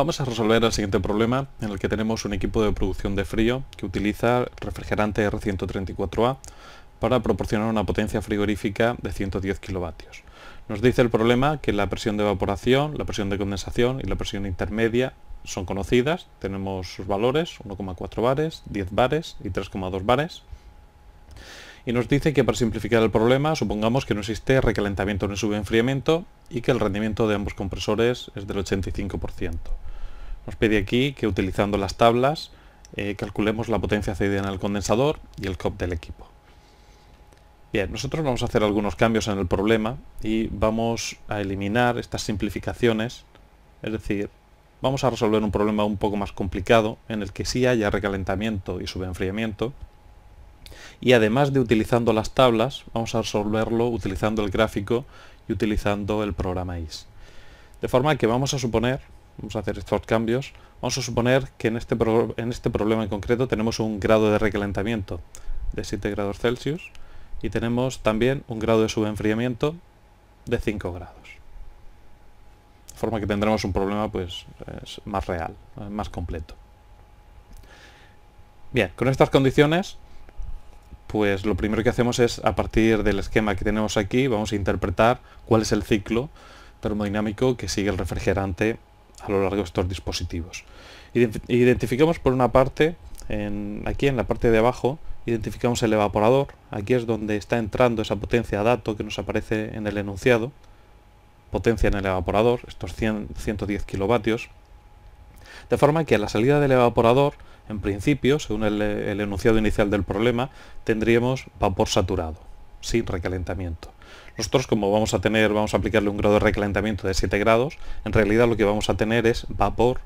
Vamos a resolver el siguiente problema en el que tenemos un equipo de producción de frío que utiliza refrigerante R134A para proporcionar una potencia frigorífica de 110 kilovatios. Nos dice el problema que la presión de evaporación, la presión de condensación y la presión intermedia son conocidas. Tenemos sus valores, 1,4 bares, 10 bares y 3,2 bares. Y nos dice que para simplificar el problema, supongamos que no existe recalentamiento ni subenfriamiento y que el rendimiento de ambos compresores es del 85%. Nos pide aquí que utilizando las tablas eh, calculemos la potencia cedida en el condensador y el COP del equipo. Bien, nosotros vamos a hacer algunos cambios en el problema y vamos a eliminar estas simplificaciones, es decir, vamos a resolver un problema un poco más complicado en el que sí haya recalentamiento y subenfriamiento y además de utilizando las tablas, vamos a resolverlo utilizando el gráfico y utilizando el programa IS. De forma que vamos a suponer vamos a hacer estos cambios, vamos a suponer que en este, en este problema en concreto tenemos un grado de recalentamiento de 7 grados Celsius y tenemos también un grado de subenfriamiento de 5 grados. De forma que tendremos un problema pues más real, más completo. Bien, con estas condiciones, pues lo primero que hacemos es, a partir del esquema que tenemos aquí, vamos a interpretar cuál es el ciclo termodinámico que sigue el refrigerante a lo largo de estos dispositivos. Identificamos por una parte, aquí en la parte de abajo, identificamos el evaporador. Aquí es donde está entrando esa potencia de dato que nos aparece en el enunciado. Potencia en el evaporador, estos 110 kilovatios. De forma que a la salida del evaporador, en principio, según el enunciado inicial del problema, tendríamos vapor saturado, sin recalentamiento. Nosotros como vamos a tener, vamos a aplicarle un grado de recalentamiento de 7 grados, en realidad lo que vamos a tener es vapor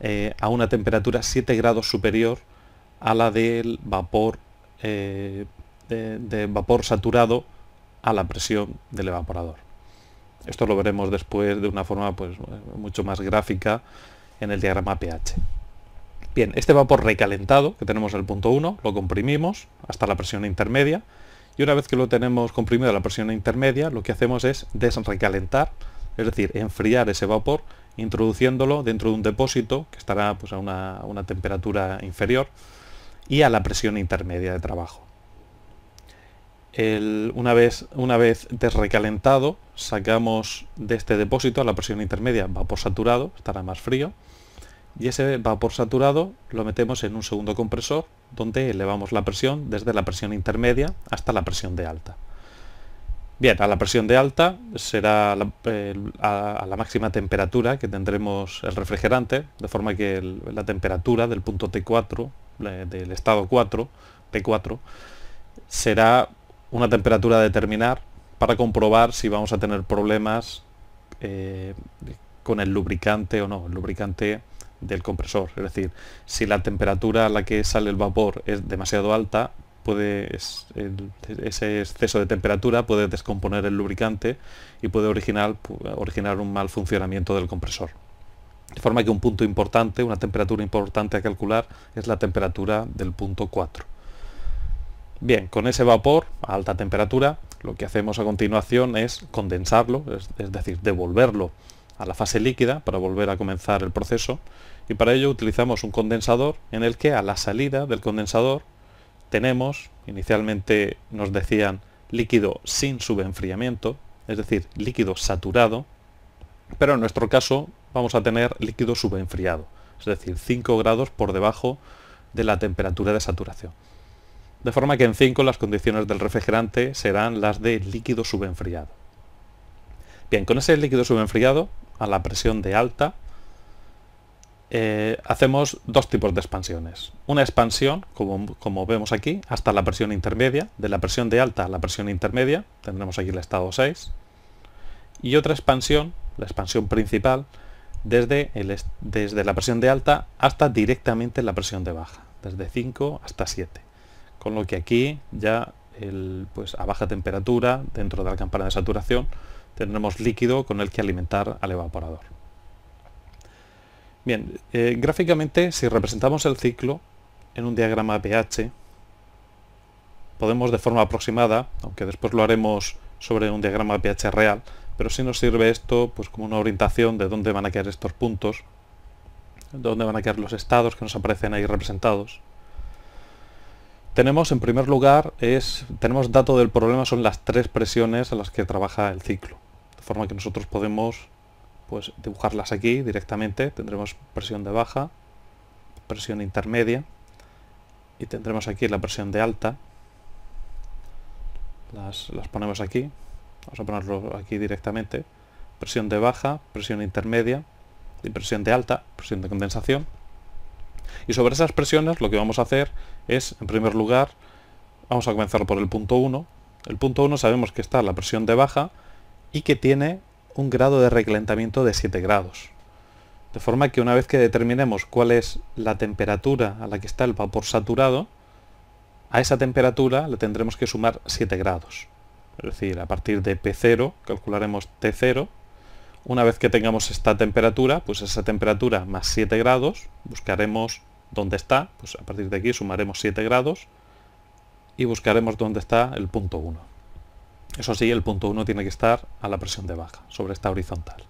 eh, a una temperatura 7 grados superior a la del vapor eh, vapor saturado a la presión del evaporador. Esto lo veremos después de una forma pues, mucho más gráfica en el diagrama pH. Bien, este vapor recalentado que tenemos en el punto 1 lo comprimimos hasta la presión intermedia y una vez que lo tenemos comprimido a la presión intermedia, lo que hacemos es desrecalentar, es decir, enfriar ese vapor introduciéndolo dentro de un depósito que estará pues, a una, temperatura inferior y a la presión intermedia de trabajo. una, vez, una vez desrecalentado, sacamos de este depósito a la presión intermedia vapor saturado, estará más frío, y ese vapor saturado lo metemos en un segundo compresor donde elevamos la presión desde la presión intermedia hasta la presión de alta. Bien, a la presión de alta será a, la máxima temperatura que tendremos el refrigerante, de forma que la temperatura del punto T4, del estado 4, T4, será una temperatura a determinar para comprobar si vamos a tener problemas eh, con el lubricante o no. El lubricante del compresor. Es decir, si la temperatura a la que sale el vapor es demasiado alta, puede ese exceso de temperatura puede descomponer el lubricante y puede originar, originar un mal funcionamiento del compresor. De forma que un punto importante, una temperatura importante a calcular es la temperatura del punto 4. Bien, con ese vapor a alta temperatura, lo que hacemos a continuación es condensarlo, es decir, devolverlo a la fase líquida para volver a comenzar el proceso y para ello utilizamos un condensador en el que a la salida del condensador tenemos, inicialmente nos decían líquido sin subenfriamiento, es decir, líquido saturado, pero en nuestro caso vamos a tener líquido subenfriado, es decir, 5 grados por debajo de la temperatura de saturación. De forma que en 5 las condiciones del refrigerante serán las de líquido subenfriado. Bien, con ese líquido subenfriado, a la presión de alta, eh, hacemos dos tipos de expansiones. Una expansión, como, como, vemos aquí, hasta la presión intermedia, de la presión de alta a la presión intermedia, tendremos aquí el estado 6. Y otra expansión, la expansión principal, desde, desde la presión de alta hasta directamente la presión de baja, desde 5 hasta 7. Con lo que aquí ya el, pues a baja temperatura, dentro de la campana de saturación, tendremos líquido con el que alimentar al evaporador. Bien, eh, gráficamente, si representamos el ciclo en un diagrama pH, podemos de forma aproximada, aunque después lo haremos sobre un diagrama pH real, pero si nos sirve esto pues como una orientación de dónde van a quedar estos puntos, dónde van a quedar los estados que nos aparecen ahí representados. Tenemos en primer lugar, es, tenemos dato del problema, son las tres presiones a las que trabaja el ciclo, de forma que nosotros podemos pues dibujarlas aquí directamente. Tendremos presión de baja, presión intermedia y tendremos aquí la presión de alta. Las, ponemos aquí. Vamos a ponerlo aquí directamente. Presión de baja, presión intermedia y presión de alta, presión de condensación. Y sobre esas presiones lo que vamos a hacer es, en primer lugar, vamos a comenzar por el punto 1. El punto 1 sabemos que está la presión de baja y que tiene un grado de recalentamiento de 7 grados. De forma que una vez que determinemos cuál es la temperatura a la que está el vapor saturado, a esa temperatura le tendremos que sumar 7 grados. Es decir, a partir de P0 calcularemos T0. Una vez que tengamos esta temperatura, pues esa temperatura más 7 grados, buscaremos dónde está, pues a partir de aquí sumaremos 7 grados y buscaremos dónde está el punto 1. Eso sí, el punto 1 tiene que estar a la presión de baja, sobre esta horizontal.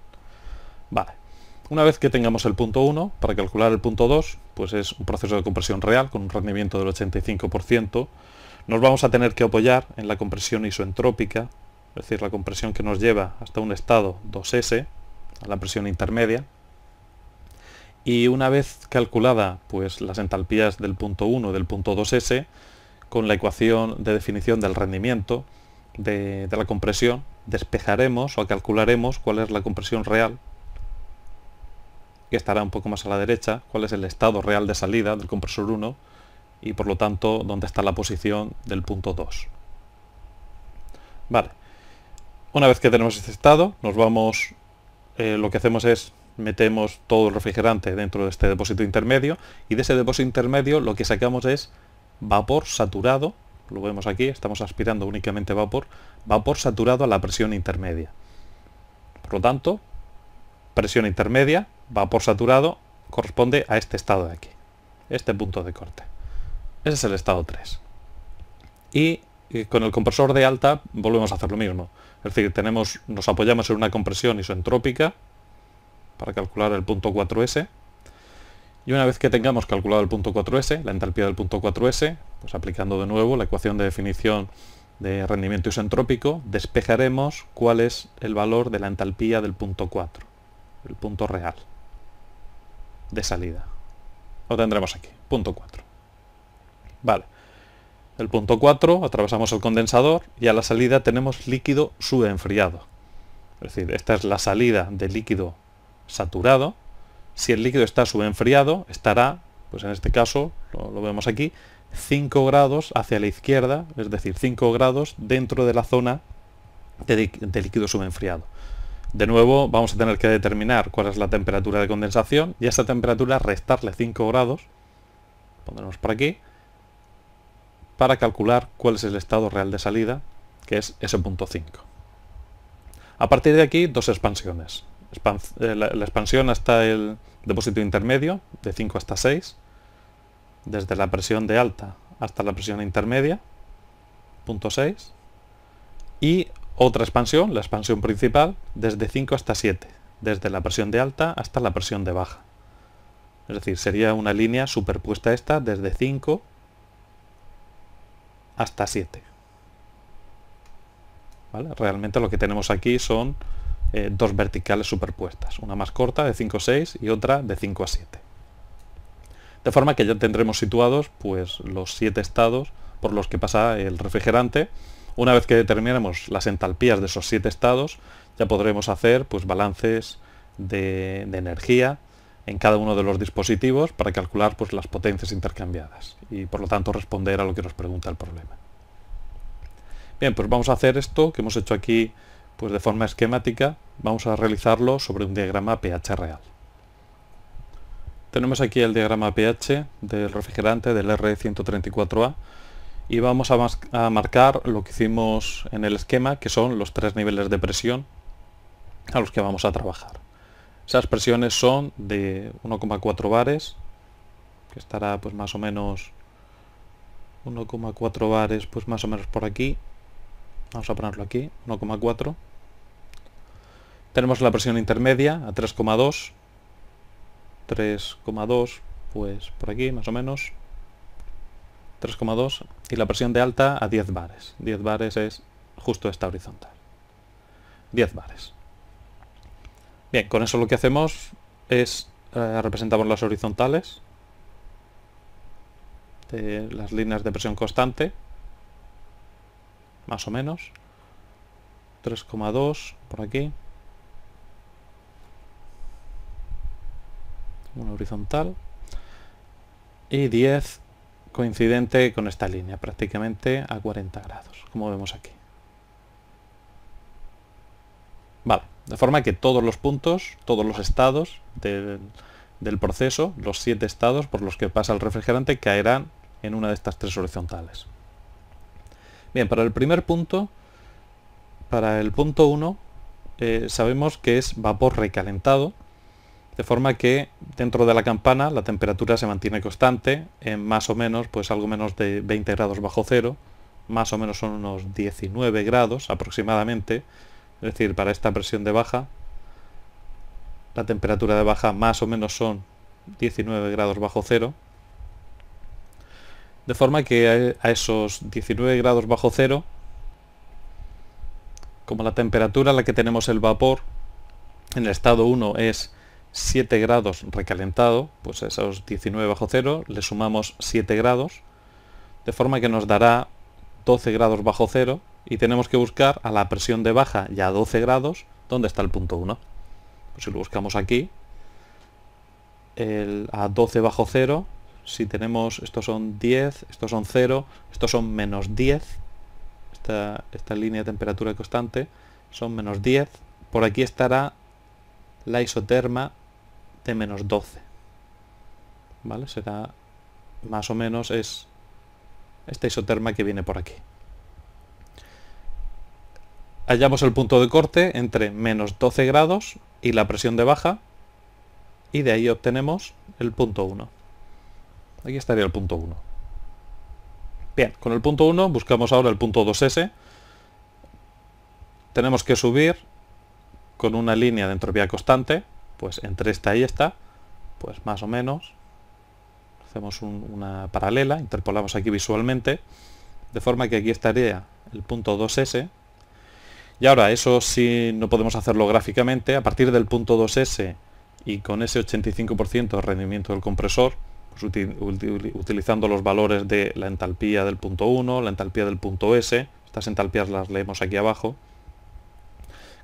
Vale. Una vez que tengamos el punto 1, para calcular el punto 2, pues es un proceso de compresión real con un rendimiento del 85%. Nos vamos a tener que apoyar en la compresión isoentrópica, es decir, la compresión que nos lleva hasta un estado 2S, a la presión intermedia. Y una vez calculada pues, las entalpías del punto 1 y del punto 2S, con la ecuación de definición del rendimiento, de, la compresión, despejaremos o calcularemos cuál es la compresión real, que estará un poco más a la derecha, cuál es el estado real de salida del compresor 1 y por lo tanto dónde está la posición del punto 2. Vale, una vez que tenemos este estado, nos vamos, eh, lo que hacemos es metemos todo el refrigerante dentro de este depósito intermedio y de ese depósito intermedio lo que sacamos es vapor saturado lo vemos aquí, estamos aspirando únicamente vapor, vapor saturado a la presión intermedia. Por lo tanto, presión intermedia, vapor saturado, corresponde a este estado de aquí, este punto de corte. Ese es el estado 3. Y con el compresor de alta volvemos a hacer lo mismo. Es decir, tenemos, nos apoyamos en una compresión isentrópica para calcular el punto 4S y una vez que tengamos calculado el punto 4S, la entalpía del punto 4S, pues aplicando de nuevo la ecuación de definición de rendimiento isentrópico, despejaremos cuál es el valor de la entalpía del punto 4, el punto real de salida. Lo tendremos aquí, punto 4. Vale. El punto 4, atravesamos el condensador y a la salida tenemos líquido subenfriado. Es decir, esta es la salida de líquido saturado si el líquido está subenfriado, estará, pues en este caso, lo, vemos aquí, 5 grados hacia la izquierda, es decir, 5 grados dentro de la zona de, líquido subenfriado. De nuevo, vamos a tener que determinar cuál es la temperatura de condensación y a esa temperatura restarle 5 grados, pondremos por aquí, para calcular cuál es el estado real de salida, que es ese punto 5. A partir de aquí, dos expansiones. Eh, la, expansión hasta el depósito intermedio, de 5 hasta 6, desde la presión de alta hasta la presión intermedia, punto 6, y otra expansión, la expansión principal, desde 5 hasta 7, desde la presión de alta hasta la presión de baja. Es decir, sería una línea superpuesta esta desde 5 hasta 7. Realmente lo que tenemos aquí son eh, dos verticales superpuestas, una más corta de 5 a 6 y otra de 5 a 7. De forma que ya tendremos situados pues, los 7 estados por los que pasa el refrigerante. Una vez que determinemos las entalpías de esos 7 estados, ya podremos hacer pues, balances de, energía en cada uno de los dispositivos para calcular pues, las potencias intercambiadas y por lo tanto responder a lo que nos pregunta el problema. Bien, pues vamos a hacer esto que hemos hecho aquí pues de forma esquemática vamos a realizarlo sobre un diagrama pH real. Tenemos aquí el diagrama pH del refrigerante del R134A y vamos a, marcar lo que hicimos en el esquema, que son los tres niveles de presión a los que vamos a trabajar. Esas presiones son de 1,4 bares, que estará pues más o menos 1,4 bares, pues más o menos por aquí. Vamos a ponerlo aquí, 1,4 tenemos la presión intermedia a 3,2. 3,2, pues por aquí más o menos. 3,2. Y la presión de alta a 10 bares. 10 bares es justo esta horizontal. 10 bares. Bien, con eso lo que hacemos es eh, representamos las horizontales, de las líneas de presión constante, más o menos, 3,2 por aquí, una horizontal, y 10 coincidente con esta línea, prácticamente a 40 grados, como vemos aquí. Vale, de forma que todos los puntos, todos los estados del, proceso, los 7 estados por los que pasa el refrigerante, caerán en una de estas tres horizontales. Bien, para el primer punto, para el punto 1, eh, sabemos que es vapor recalentado, de forma que dentro de la campana la temperatura se mantiene constante, en eh, más o menos, pues algo menos de 20 grados bajo cero, más o menos son unos 19 grados aproximadamente, es decir, para esta presión de baja, la temperatura de baja más o menos son 19 grados bajo cero, de forma que a esos 19 grados bajo cero, como la temperatura a la que tenemos el vapor, en el estado 1 es 7 grados recalentado, pues esos 19 bajo cero le sumamos 7 grados, de forma que nos dará 12 grados bajo cero y tenemos que buscar a la presión de baja ya a 12 grados donde está el punto 1. Pues si lo buscamos aquí, el, a 12 bajo cero, si tenemos, estos son 10, estos son 0, estos son menos 10, esta, esta línea de temperatura constante son menos 10, por aquí estará la isoterma de menos 12. ¿Vale? Será más o menos es esta isoterma que viene por aquí. Hallamos el punto de corte entre menos 12 grados y la presión de baja y de ahí obtenemos el punto 1. Aquí estaría el punto 1. Bien, con el punto 1 buscamos ahora el punto 2S. Tenemos que subir con una línea de entropía constante pues entre esta y esta, pues más o menos, hacemos una paralela, interpolamos aquí visualmente, de forma que aquí estaría el punto 2S, y ahora eso si no podemos hacerlo gráficamente, a partir del punto 2S y con ese 85% de rendimiento del compresor, pues, utilizando los valores de la entalpía del punto 1, la entalpía del punto S, estas entalpías las leemos aquí abajo,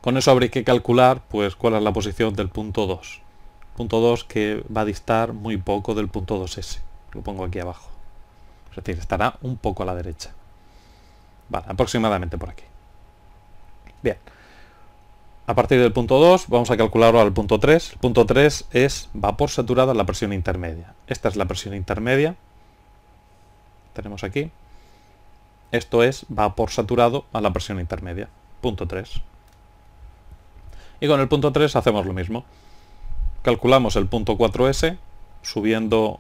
con eso habréis que calcular pues cuál es la posición del punto 2. Punto 2 que va a distar muy poco del punto 2S. Lo pongo aquí abajo. Es decir, estará un poco a la derecha. Vale, aproximadamente por aquí. Bien. A partir del punto 2 vamos a calcularlo al punto 3. punto 3 es vapor saturado a la presión intermedia. Esta es la presión intermedia. Tenemos aquí. Esto es vapor saturado a la presión intermedia. Punto 3. Y con el punto 3 hacemos lo mismo. Calculamos el punto 4S subiendo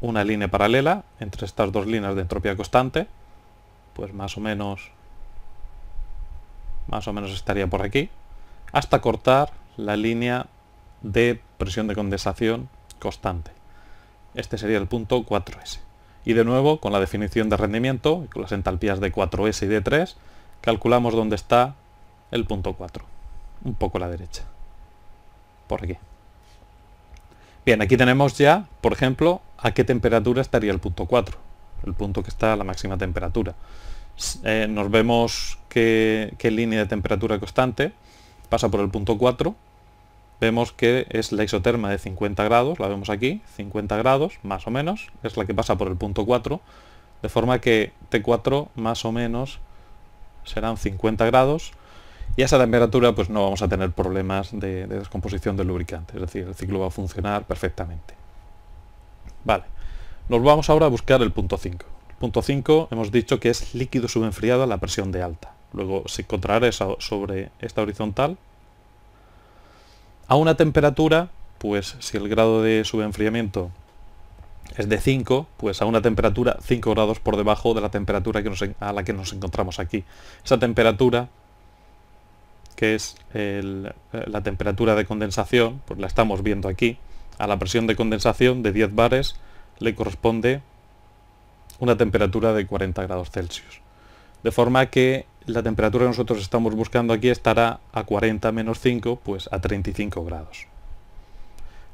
una línea paralela entre estas dos líneas de entropía constante. Pues más o menos más o menos estaría por aquí, hasta cortar la línea de presión de condensación constante. Este sería el punto 4S. Y de nuevo, con la definición de rendimiento, con las entalpías de 4S y de 3, calculamos dónde está el punto 4 un poco a la derecha. Por aquí. Bien, aquí tenemos ya, por ejemplo, a qué temperatura estaría el punto 4, el punto que está a la máxima temperatura. Eh, nos vemos qué, qué línea de temperatura constante pasa por el punto 4. Vemos que es la isoterma de 50 grados, la vemos aquí, 50 grados, más o menos, es la que pasa por el punto 4, de forma que T4 más o menos serán 50 grados, y a esa temperatura pues no vamos a tener problemas de, descomposición del lubricante, es decir, el ciclo va a funcionar perfectamente. Vale, nos vamos ahora a buscar el punto 5. El punto 5 hemos dicho que es líquido subenfriado a la presión de alta. Luego se encontrará sobre esta horizontal a una temperatura, pues si el grado de subenfriamiento es de 5, pues a una temperatura 5 grados por debajo de la temperatura a la que nos encontramos aquí. Esa temperatura que es eh, la temperatura de condensación, pues la estamos viendo aquí, a la presión de condensación de 10 bares le corresponde una temperatura de 40 grados Celsius. De forma que la temperatura que nosotros estamos buscando aquí estará a 40 menos 5, pues a 35 grados.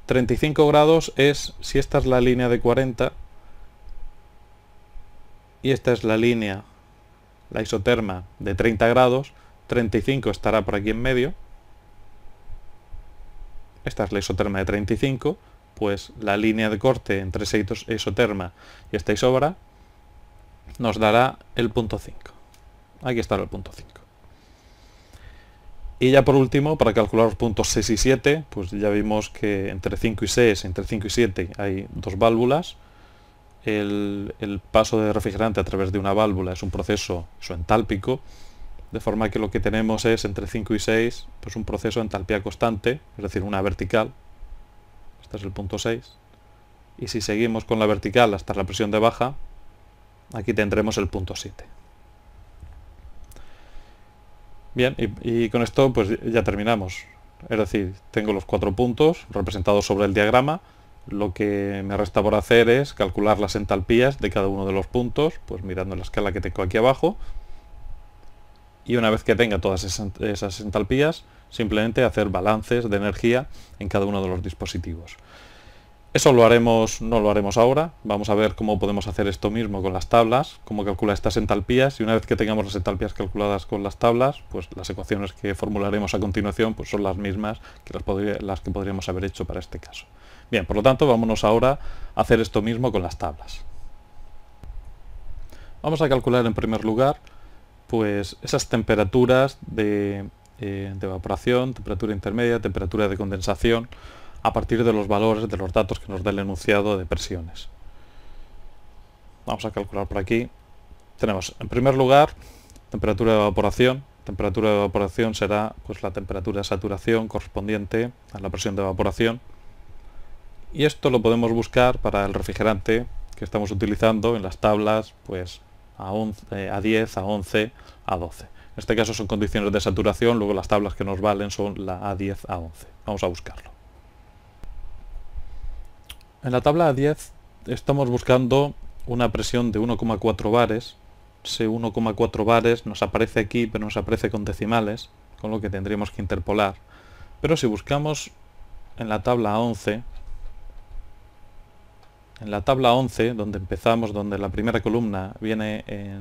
35 grados es, si esta es la línea de 40 y esta es la línea, la isoterma de 30 grados, 35 estará por aquí en medio. Esta es la isoterma de 35, pues la línea de corte entre esa isoterma y esta isobra nos dará el punto 5. Aquí está el punto 5. Y ya por último, para calcular los puntos 6 y 7, pues ya vimos que entre 5 y 6, entre 5 y 7 hay dos válvulas. El, paso de refrigerante a través de una válvula es un proceso isoentálpico de forma que lo que tenemos es entre 5 y 6 pues un proceso de entalpía constante, es decir, una vertical, este es el punto 6, y si seguimos con la vertical hasta la presión de baja, aquí tendremos el punto 7. Bien, y, y con esto pues ya terminamos. Es decir, tengo los cuatro puntos representados sobre el diagrama, lo que me resta por hacer es calcular las entalpías de cada uno de los puntos, pues mirando la escala que tengo aquí abajo, y una vez que tenga todas esas entalpías, simplemente hacer balances de energía en cada uno de los dispositivos. Eso lo haremos, no lo haremos ahora, vamos a ver cómo podemos hacer esto mismo con las tablas, cómo calcula estas entalpías y una vez que tengamos las entalpías calculadas con las tablas, pues las ecuaciones que formularemos a continuación pues son las mismas que las que podríamos haber hecho para este caso. Bien, por lo tanto vámonos ahora a hacer esto mismo con las tablas. Vamos a calcular en primer lugar pues esas temperaturas eh, de, evaporación, temperatura intermedia, temperatura de condensación, a partir de los valores de los datos que nos da el enunciado de presiones. Vamos a calcular por aquí. Tenemos, en primer lugar, temperatura de evaporación. Temperatura de evaporación será pues, la temperatura de saturación correspondiente a la presión de evaporación. Y esto lo podemos buscar para el refrigerante que estamos utilizando en las tablas pues, a, 11, eh, a 10, a 11, a 12. En este caso son condiciones de saturación, luego las tablas que nos valen son la A10, A11. Vamos a buscarlo. En la tabla A10 estamos buscando una presión de 1,4 bares. Ese 1,4 bares nos aparece aquí, pero nos aparece con decimales, con lo que tendríamos que interpolar. Pero si buscamos en la tabla A11, en la tabla 11, donde empezamos, donde la primera columna viene eh,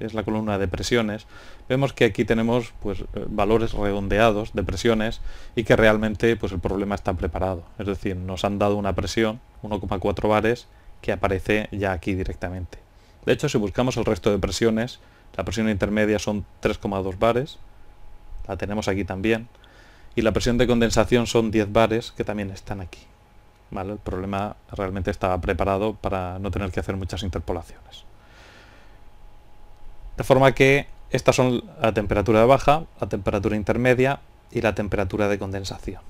es la columna de presiones, vemos que aquí tenemos pues, eh, valores redondeados de presiones y que realmente pues, el problema está preparado. Es decir, nos han dado una presión, 1,4 bares, que aparece ya aquí directamente. De hecho, si buscamos el resto de presiones, la presión intermedia son 3,2 bares, la tenemos aquí también, y la presión de condensación son 10 bares, que también están aquí. El problema realmente estaba preparado para no tener que hacer muchas interpolaciones. De forma que estas son la temperatura de baja, la temperatura intermedia y la temperatura de condensación.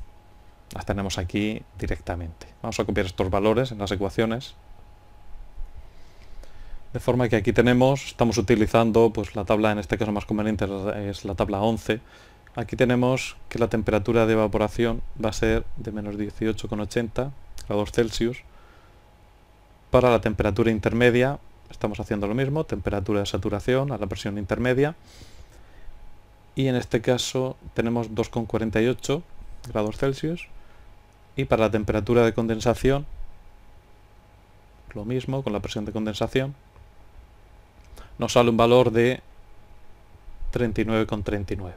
Las tenemos aquí directamente. Vamos a copiar estos valores en las ecuaciones. De forma que aquí tenemos, estamos utilizando pues, la tabla, en este caso más conveniente es la tabla 11. Aquí tenemos que la temperatura de evaporación va a ser de menos 18,80 grados Celsius. Para la temperatura intermedia estamos haciendo lo mismo, temperatura de saturación a la presión intermedia. Y en este caso tenemos 2,48 grados Celsius. Y para la temperatura de condensación, lo mismo con la presión de condensación, nos sale un valor de 39,39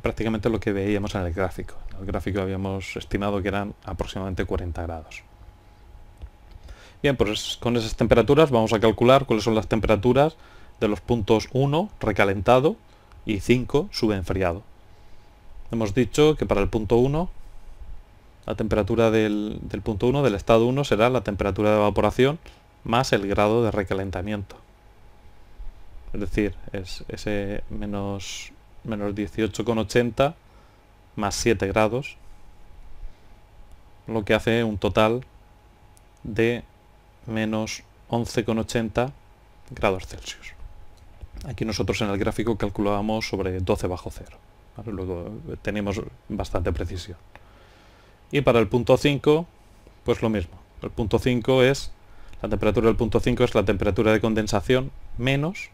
prácticamente lo que veíamos en el gráfico. En el gráfico habíamos estimado que eran aproximadamente 40 grados. Bien, pues con esas temperaturas vamos a calcular cuáles son las temperaturas de los puntos 1 recalentado y 5 subenfriado. Hemos dicho que para el punto 1 la temperatura del, punto 1 del estado 1 será la temperatura de evaporación más el grado de recalentamiento. Es decir, es ese menos menos 18,80 más 7 grados, lo que hace un total de menos 11,80 grados Celsius. Aquí nosotros en el gráfico calculábamos sobre 12 bajo cero. Luego tenemos bastante precisión. Y para el punto 5, pues lo mismo. El punto 5 es, la temperatura del punto 5 es la temperatura de condensación menos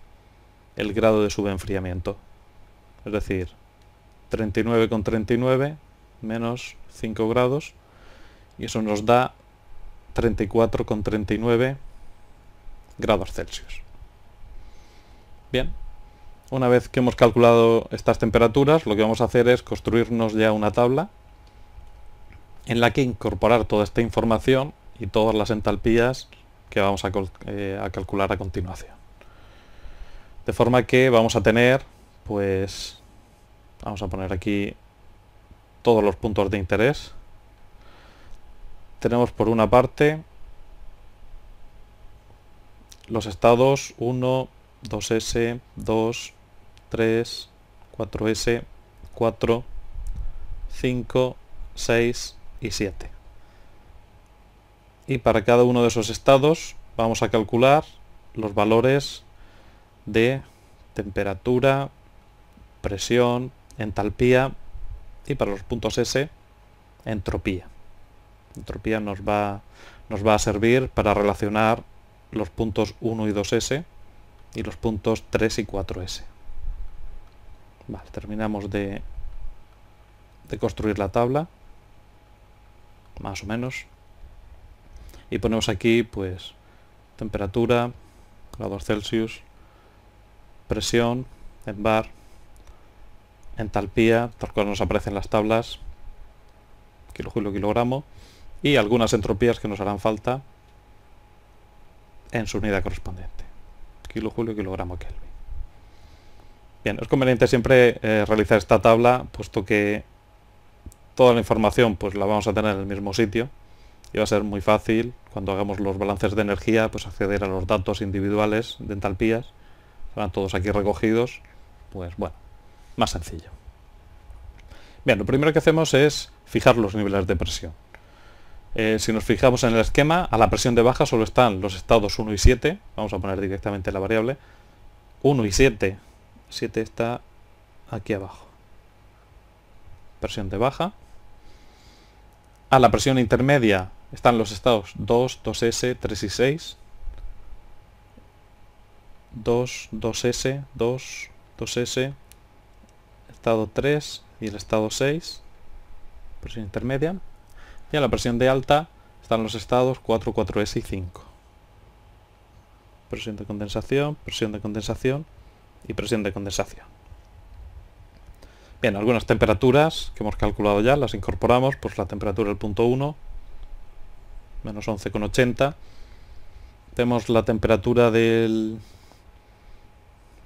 el grado de subenfriamiento es decir 39,39 con 39 menos 5 grados y eso nos da 34,39 grados Celsius. Bien, una vez que hemos calculado estas temperaturas, lo que vamos a hacer es construirnos ya una tabla en la que incorporar toda esta información y todas las entalpías que vamos a, eh, a calcular a continuación. De forma que vamos a tener pues Vamos a poner aquí todos los puntos de interés. Tenemos por una parte los estados 1, 2S, 2, 3, 4S, 4, 5, 6 y 7. Y para cada uno de esos estados vamos a calcular los valores de temperatura, presión, entalpía y para los puntos S, entropía. Entropía nos va, nos va a servir para relacionar los puntos 1 y 2S y los puntos 3 y 4S. terminamos de, de construir la tabla, más o menos. Y ponemos aquí, pues, temperatura, grados Celsius, presión en bar, entalpía, tal cual nos aparecen las tablas, kilojulio, kilogramo, y algunas entropías que nos harán falta en su unidad correspondiente, kilojulio, kilogramo, Kelvin. Bien, es conveniente siempre eh, realizar esta tabla, puesto que toda la información pues la vamos a tener en el mismo sitio, y va a ser muy fácil cuando hagamos los balances de energía pues acceder a los datos individuales de entalpías van todos aquí recogidos pues bueno más sencillo. Bien, lo primero que hacemos es fijar los niveles de presión. Eh, si nos fijamos en el esquema, a la presión de baja solo están los estados 1 y 7. Vamos a poner directamente la variable. 1 y 7. 7 está aquí abajo. Presión de baja. A la presión intermedia están los estados 2, 2S, 3 y 6. 2, 2S, 2, 2S, estado 3 y el estado 6, presión intermedia. Y en la presión de alta están los estados 4, 4S y 5. Presión de condensación, presión de condensación y presión de condensación. Bien, algunas temperaturas que hemos calculado ya, las incorporamos, pues la temperatura del punto 1, menos 11,80. Tenemos la temperatura del,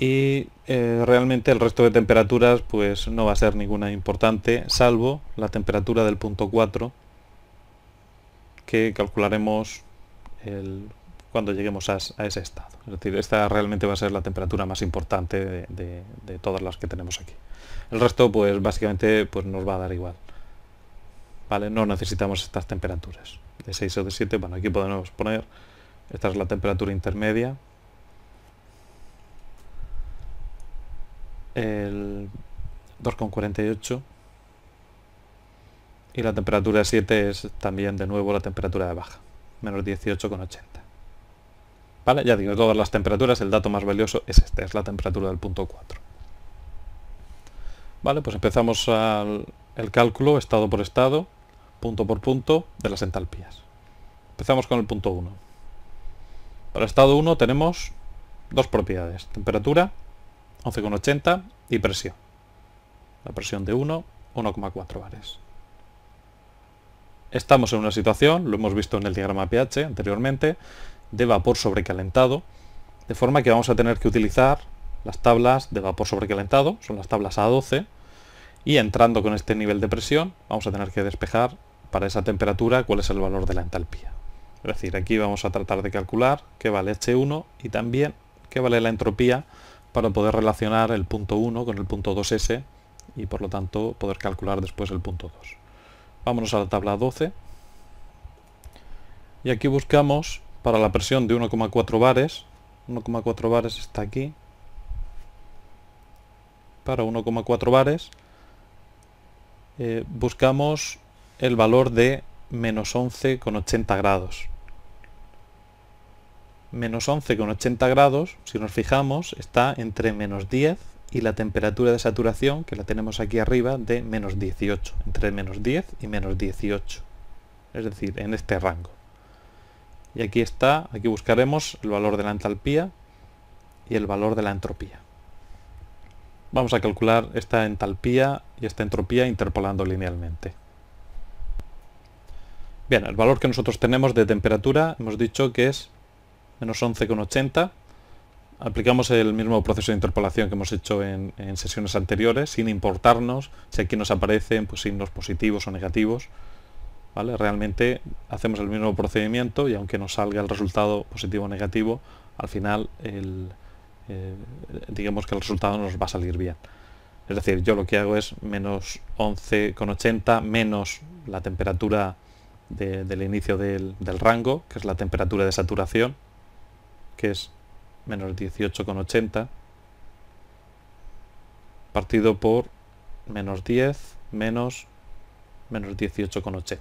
y eh, realmente el resto de temperaturas pues no va a ser ninguna importante salvo la temperatura del punto 4 que calcularemos cuando lleguemos a, ese estado es decir esta realmente va a ser la temperatura más importante de, todas las que tenemos aquí el resto pues básicamente pues nos va a dar igual vale no necesitamos estas temperaturas de 6 o de 7 bueno aquí podemos poner esta es la temperatura intermedia el 2,48 y la temperatura de 7 es también de nuevo la temperatura de baja, menos 18,80. ¿Vale? Ya digo, todas las temperaturas, el dato más valioso es este, es la temperatura del punto 4. Vale, pues empezamos al, el cálculo estado por estado, punto por punto, de las entalpías. Empezamos con el punto 1. Para estado 1 tenemos dos propiedades, temperatura 11,80 y presión. La presión de 1, 1,4 bares. Estamos en una situación, lo hemos visto en el diagrama pH anteriormente, de vapor sobrecalentado, de forma que vamos a tener que utilizar las tablas de vapor sobrecalentado, son las tablas A12, y entrando con este nivel de presión vamos a tener que despejar para esa temperatura cuál es el valor de la entalpía. Es decir, aquí vamos a tratar de calcular qué vale H1 y también qué vale la entropía para poder relacionar el punto 1 con el punto 2S y por lo tanto poder calcular después el punto 2. Vámonos a la tabla 12 y aquí buscamos para la presión de 1,4 bares, 1,4 bares está aquí, para 1,4 bares eh, buscamos el valor de menos 11,80 grados menos 80 grados, si nos fijamos, está entre menos 10 y la temperatura de saturación, que la tenemos aquí arriba, de menos 18, entre menos 10 y menos 18, es decir, en este rango. Y aquí está, aquí buscaremos el valor de la entalpía y el valor de la entropía. Vamos a calcular esta entalpía y esta entropía interpolando linealmente. Bien, el valor que nosotros tenemos de temperatura hemos dicho que es menos 11,80. Aplicamos el mismo proceso de interpolación que hemos hecho en, sesiones anteriores, sin importarnos si aquí nos aparecen pues, signos positivos o negativos. ¿vale? Realmente hacemos el mismo procedimiento y aunque nos salga el resultado positivo o negativo, al final eh, digamos que el resultado nos va a salir bien. Es decir, yo lo que hago es menos 11,80 menos la temperatura del inicio del rango, que es la temperatura de saturación, que es menos 18,80 partido por menos 10 menos menos 18,80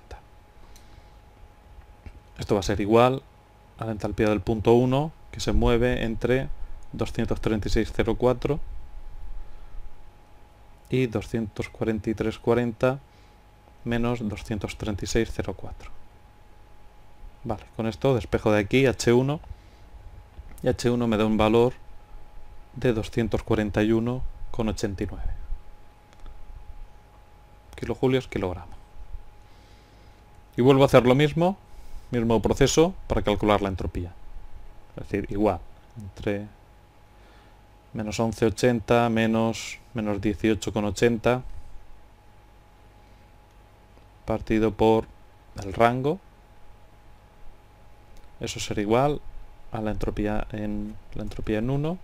esto va a ser igual a la entalpía del punto 1 que se mueve entre 236,04 y 243,40 menos 236,04 vale, con esto despejo de aquí h1 H1 me da un valor de 241,89 kilojulios kilogramo. Y vuelvo a hacer lo mismo, mismo proceso para calcular la entropía. Es decir, igual, entre menos 11,80, menos, menos 18,80, partido por el rango. Eso será igual a la entropía en la entropía en 1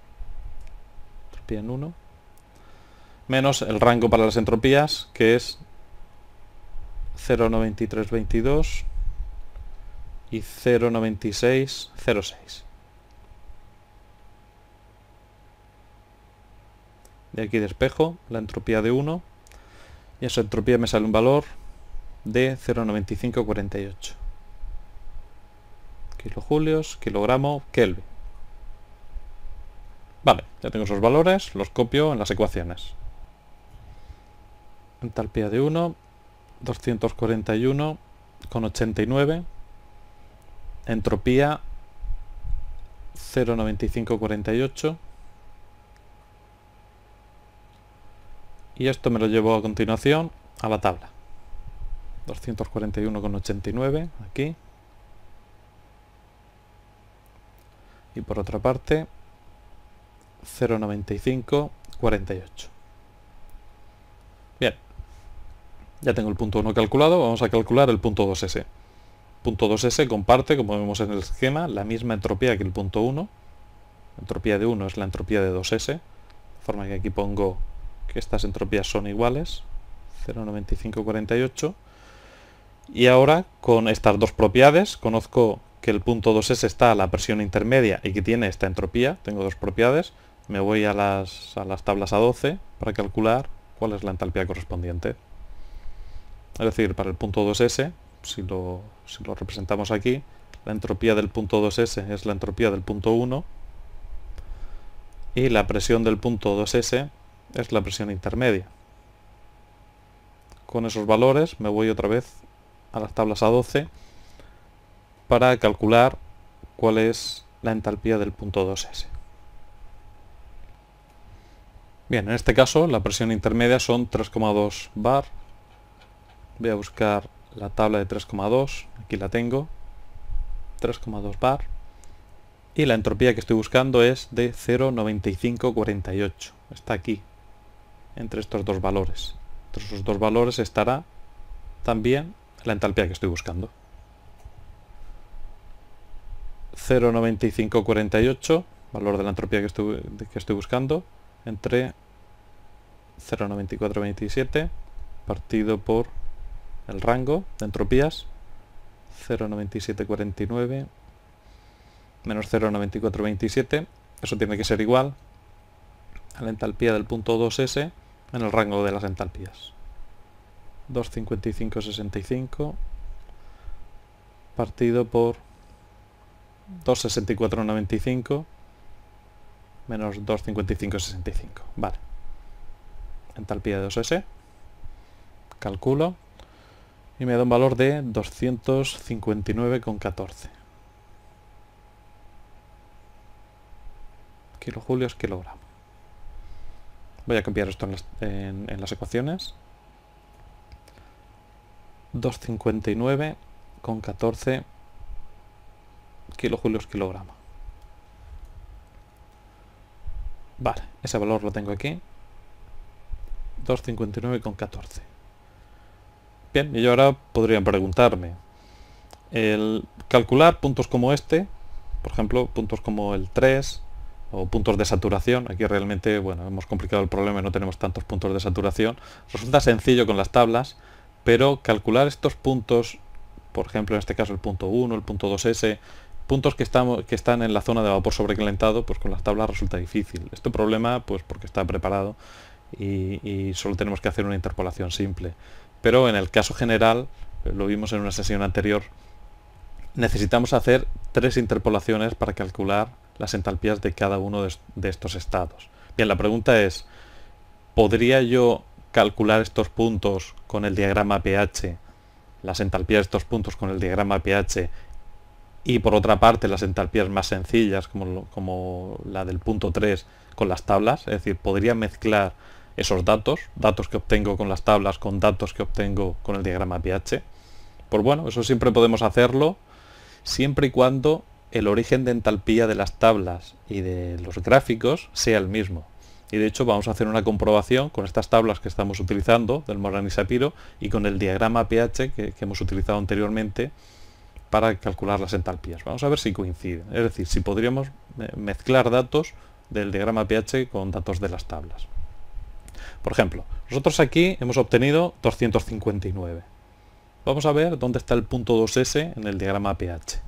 en 1 menos el rango para las entropías que es 0,9322 y 0,9606 de aquí despejo la entropía de 1 y esa entropía me sale un valor de 0,9548 kilojulios, kilogramo, kelvin. Vale, ya tengo esos valores, los copio en las ecuaciones. Entalpía de 1, 241,89. Entropía 0,9548. Y esto me lo llevo a continuación a la tabla. 241,89 aquí. y por otra parte 0,9548. Bien, ya tengo el punto 1 calculado, vamos a calcular el punto 2S. Punto 2S comparte, como vemos en el esquema, la misma entropía que el punto 1. Entropía de 1 es la entropía de 2S, de forma que aquí pongo que estas entropías son iguales, 0,9548. Y ahora con estas dos propiedades conozco que el punto 2S está a la presión intermedia y que tiene esta entropía, tengo dos propiedades, me voy a las, a las tablas A12 para calcular cuál es la entalpía correspondiente. Es decir, para el punto 2S, si lo, si lo representamos aquí, la entropía del punto 2S es la entropía del punto 1 y la presión del punto 2S es la presión intermedia. Con esos valores me voy otra vez a las tablas A12 para calcular cuál es la entalpía del punto 2S. Bien, en este caso la presión intermedia son 3,2 bar. Voy a buscar la tabla de 3,2, aquí la tengo, 3,2 bar. Y la entropía que estoy buscando es de 0,9548, está aquí, entre estos dos valores. Entre esos dos valores estará también la entalpía que estoy buscando. 0,9548, valor de la entropía que estoy, buscando, entre 0,9427 partido por el rango de entropías 0,9749 menos 0,9427 eso tiene que ser igual a la entalpía del punto 2S en el rango de las entalpías 25565 partido por 264,95 menos 255,65. Vale. Entalpía de 2S. Calculo. Y me da un valor de 259,14. Kilojulios, kilogramo. Voy a cambiar esto en las, en las ecuaciones. 259,14 kilojulios kilogramos Vale, ese valor lo tengo aquí. con 14 Bien, y yo ahora podrían preguntarme, el calcular puntos como este, por ejemplo, puntos como el 3 o puntos de saturación, aquí realmente, bueno, hemos complicado el problema y no tenemos tantos puntos de saturación, resulta sencillo con las tablas, pero calcular estos puntos, por ejemplo, en este caso el punto 1, el punto 2S, puntos que, que están en la zona de vapor sobrecalentado, pues con las tablas resulta difícil. Este problema, pues porque está preparado y, solo tenemos que hacer una interpolación simple. Pero en el caso general, eh, lo vimos en una sesión anterior, necesitamos hacer tres interpolaciones para calcular las entalpías de cada uno de, de estos estados. Bien, la pregunta es, ¿podría yo calcular estos puntos con el diagrama pH, las entalpías de estos puntos con el diagrama pH y por otra parte las entalpías más sencillas como, la del punto 3 con las tablas, es decir, podría mezclar esos datos, datos que obtengo con las tablas con datos que obtengo con el diagrama pH. Pues bueno, eso siempre podemos hacerlo siempre y cuando el origen de entalpía de las tablas y de los gráficos sea el mismo. Y de hecho vamos a hacer una comprobación con estas tablas que estamos utilizando del y Sapiro y con el diagrama pH que hemos utilizado anteriormente para calcular las entalpías. Vamos a ver si coinciden, es decir, si podríamos eh, mezclar datos del diagrama pH con datos de las tablas. Por ejemplo, nosotros aquí hemos obtenido 259. Vamos a ver dónde está el punto 2S en el diagrama pH.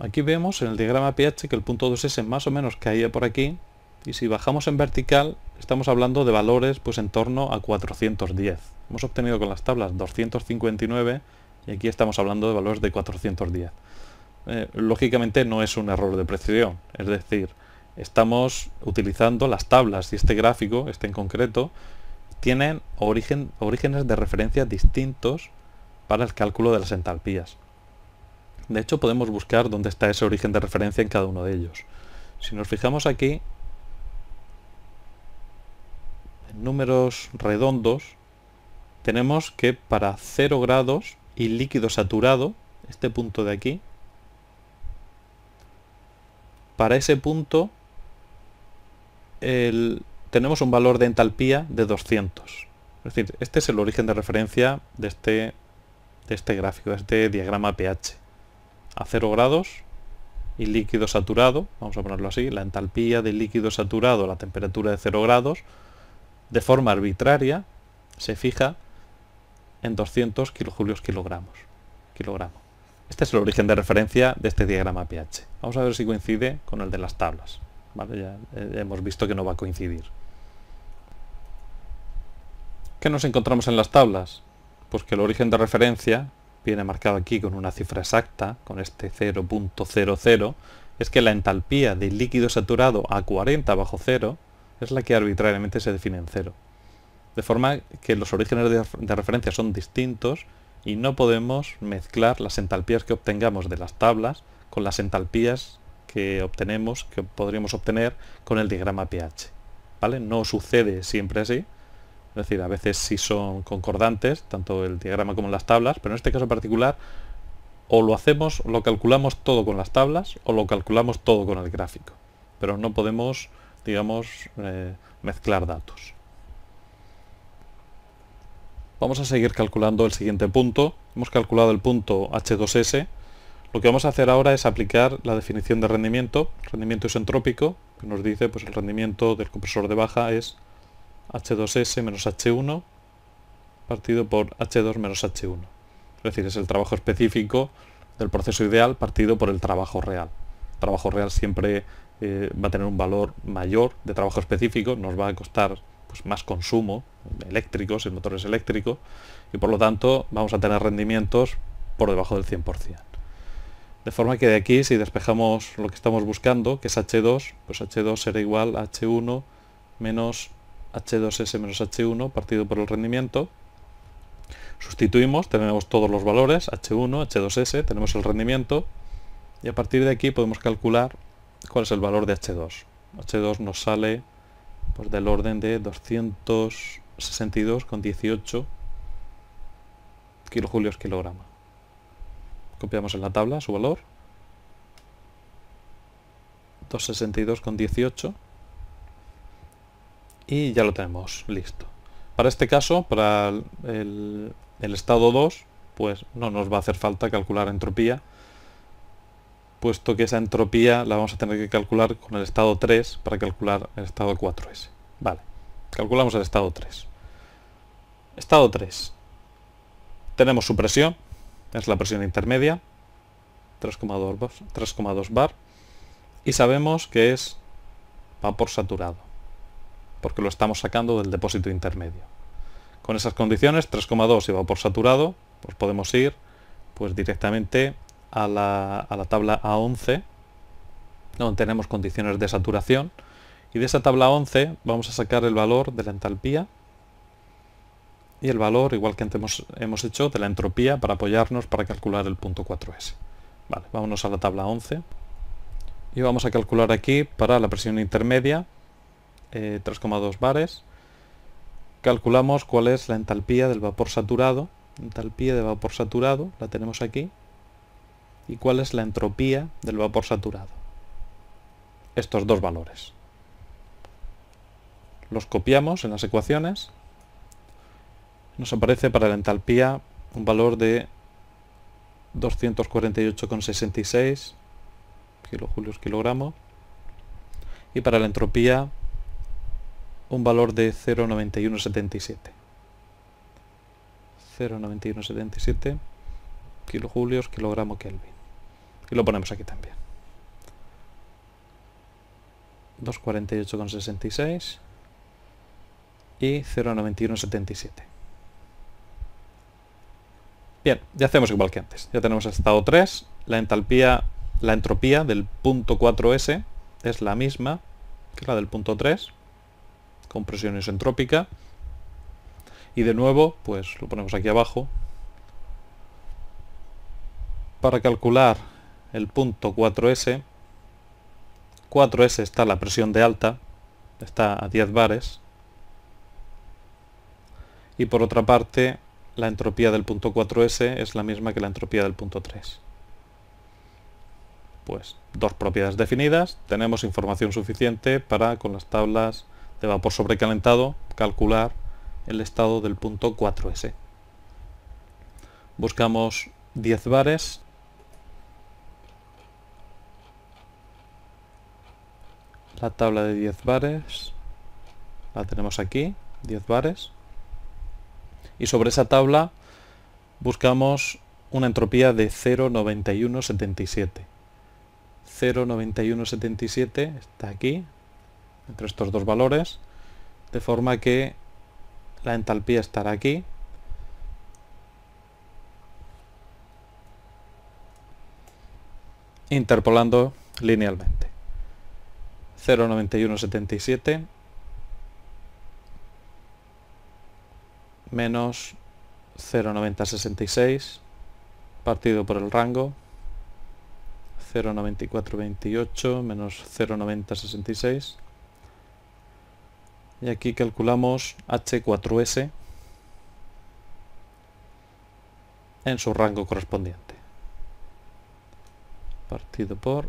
Aquí vemos en el diagrama pH que el punto 2S más o menos caía por aquí y si bajamos en vertical estamos hablando de valores pues en torno a 410. Hemos obtenido con las tablas 259 y aquí estamos hablando de valores de 410. Eh, lógicamente no es un error de precisión, es decir, estamos utilizando las tablas y este gráfico, este en concreto, tienen origen, orígenes de referencia distintos para el cálculo de las entalpías. De hecho, podemos buscar dónde está ese origen de referencia en cada uno de ellos. Si nos fijamos aquí, en números redondos, tenemos que para 0 grados y líquido saturado, este punto de aquí, para ese punto tenemos un valor de entalpía de 200. Es decir, este es el origen de referencia de este, de este gráfico, de este diagrama pH. A 0 grados y líquido saturado, vamos a ponerlo así, la entalpía del líquido saturado, la temperatura de 0 grados, de forma arbitraria, se fija en 200 kilojulios kilogramos. Kilogramo. Este es el origen de referencia de este diagrama pH. Vamos a ver si coincide con el de las tablas. Ya eh, hemos visto que no va a coincidir. ¿Qué nos encontramos en las tablas? Pues que el origen de referencia viene marcado aquí con una cifra exacta, con este 0.00, es que la entalpía del líquido saturado a 40 bajo 0 es la que arbitrariamente se define en 0. De forma que los orígenes de, referencia son distintos y no podemos mezclar las entalpías que obtengamos de las tablas con las entalpías que obtenemos, que podríamos obtener con el diagrama pH. ¿Vale? No sucede siempre así. Es decir, a veces sí son concordantes, tanto el diagrama como las tablas, pero en este caso particular o lo hacemos, lo calculamos todo con las tablas o lo calculamos todo con el gráfico. Pero no podemos, digamos, eh, mezclar datos. Vamos a seguir calculando el siguiente punto. Hemos calculado el punto H2S. Lo que vamos a hacer ahora es aplicar la definición de rendimiento, rendimiento isentrópico, que nos dice pues el rendimiento del compresor de baja es H2S menos H1 partido por H2 menos H1. Es decir, es el trabajo específico del proceso ideal partido por el trabajo real. El trabajo real siempre eh, va a tener un valor mayor de trabajo específico, nos va a costar pues, más consumo eléctricos, motor es eléctrico, y por lo tanto vamos a tener rendimientos por debajo del 100%. De forma que de aquí, si despejamos lo que estamos buscando, que es H2, pues H2 será igual a H1 menos H2S menos H1 partido por el rendimiento. Sustituimos, tenemos todos los valores, H1, H2S, tenemos el rendimiento, y a partir de aquí podemos calcular cuál es el valor de H2. H2 nos sale pues del orden de 262,18 kilojulios kilograma. Copiamos en la tabla su valor. 262,18 y ya lo tenemos listo. Para este caso, para el, el estado 2, pues no nos va a hacer falta calcular entropía puesto que esa entropía la vamos a tener que calcular con el estado 3 para calcular el estado 4S. Vale, calculamos el estado 3. Estado 3. Tenemos su presión, es la presión intermedia, 3,2 bar, y sabemos que es vapor saturado, porque lo estamos sacando del depósito intermedio. Con esas condiciones, 3,2 y vapor saturado, pues podemos ir pues directamente a la, tabla A11, donde tenemos condiciones de saturación, y de esa tabla 11 vamos a sacar el valor de la entalpía y el valor, igual que antes hemos, hecho, de la entropía para apoyarnos para calcular el punto 4S. Vale, vámonos a la tabla 11 y vamos a calcular aquí para la presión intermedia 3,2 eh, bares. Calculamos cuál es la entalpía del vapor saturado. Entalpía de vapor saturado, la tenemos aquí y cuál es la entropía del vapor saturado. Estos dos valores. Los copiamos en las ecuaciones. Nos aparece para la entalpía un valor de 248,66 kilojulios kilogramo y para la entropía un valor de 0,9177 0,9177 kilojulios kilogramo Kelvin y lo ponemos aquí también. 248,66 y 0,9177. Bien, ya hacemos igual que antes. Ya tenemos el estado 3, la entalpía, la entropía del punto 4S es la misma que la del punto 3, compresión isentrópica. Y de nuevo, pues lo ponemos aquí abajo. Para calcular el punto 4S. 4S está la presión de alta, está a 10 bares. Y por otra parte, la entropía del punto 4S es la misma que la entropía del punto 3. Pues dos propiedades definidas, tenemos información suficiente para con las tablas de vapor sobrecalentado calcular el estado del punto 4S. Buscamos 10 bares La tabla de 10 bares. La tenemos aquí, 10 bares. Y sobre esa tabla buscamos una entropía de 0,9177. 0,9177 está aquí, entre estos dos valores, de forma que la entalpía estará aquí. interpolando linealmente. 0,9177 menos 0,9066 partido por el rango 0,9428 menos 0,9066 y aquí calculamos H4S en su rango correspondiente partido por